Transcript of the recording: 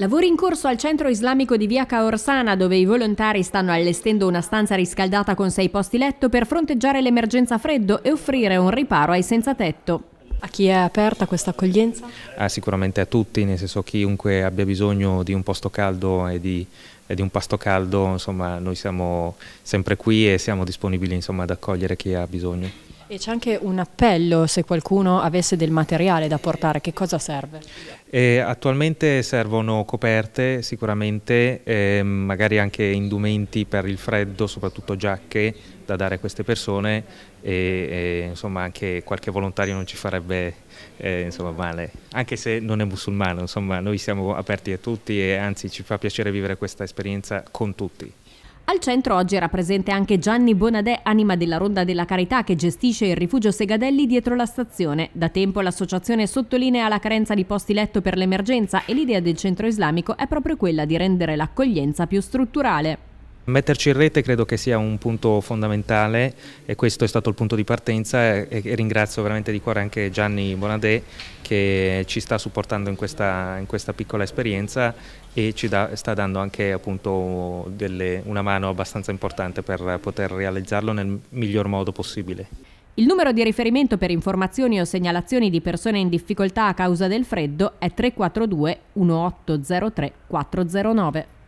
Lavori in corso al centro islamico di via Caorsana, dove i volontari stanno allestendo una stanza riscaldata con sei posti letto per fronteggiare l'emergenza freddo e offrire un riparo ai senza tetto. A chi è aperta questa accoglienza? Ah, sicuramente a tutti, nel senso chiunque abbia bisogno di un posto caldo e di, e di un pasto caldo, insomma, noi siamo sempre qui e siamo disponibili insomma, ad accogliere chi ha bisogno. E c'è anche un appello se qualcuno avesse del materiale da portare, che cosa serve? E eh, attualmente servono coperte sicuramente, eh, magari anche indumenti per il freddo, soprattutto giacche da dare a queste persone e, e insomma anche qualche volontario non ci farebbe eh, insomma, male, anche se non è musulmano, insomma noi siamo aperti a tutti e anzi ci fa piacere vivere questa esperienza con tutti. Al centro oggi era presente anche Gianni Bonadè, anima della Ronda della Carità che gestisce il rifugio Segadelli dietro la stazione. Da tempo l'associazione sottolinea la carenza di posti letto per l'emergenza e l'idea del centro islamico è proprio quella di rendere l'accoglienza più strutturale. Metterci in rete credo che sia un punto fondamentale e questo è stato il punto di partenza e ringrazio veramente di cuore anche Gianni Bonadè che ci sta supportando in questa, in questa piccola esperienza e ci da, sta dando anche appunto delle, una mano abbastanza importante per poter realizzarlo nel miglior modo possibile. Il numero di riferimento per informazioni o segnalazioni di persone in difficoltà a causa del freddo è 342 1803 409.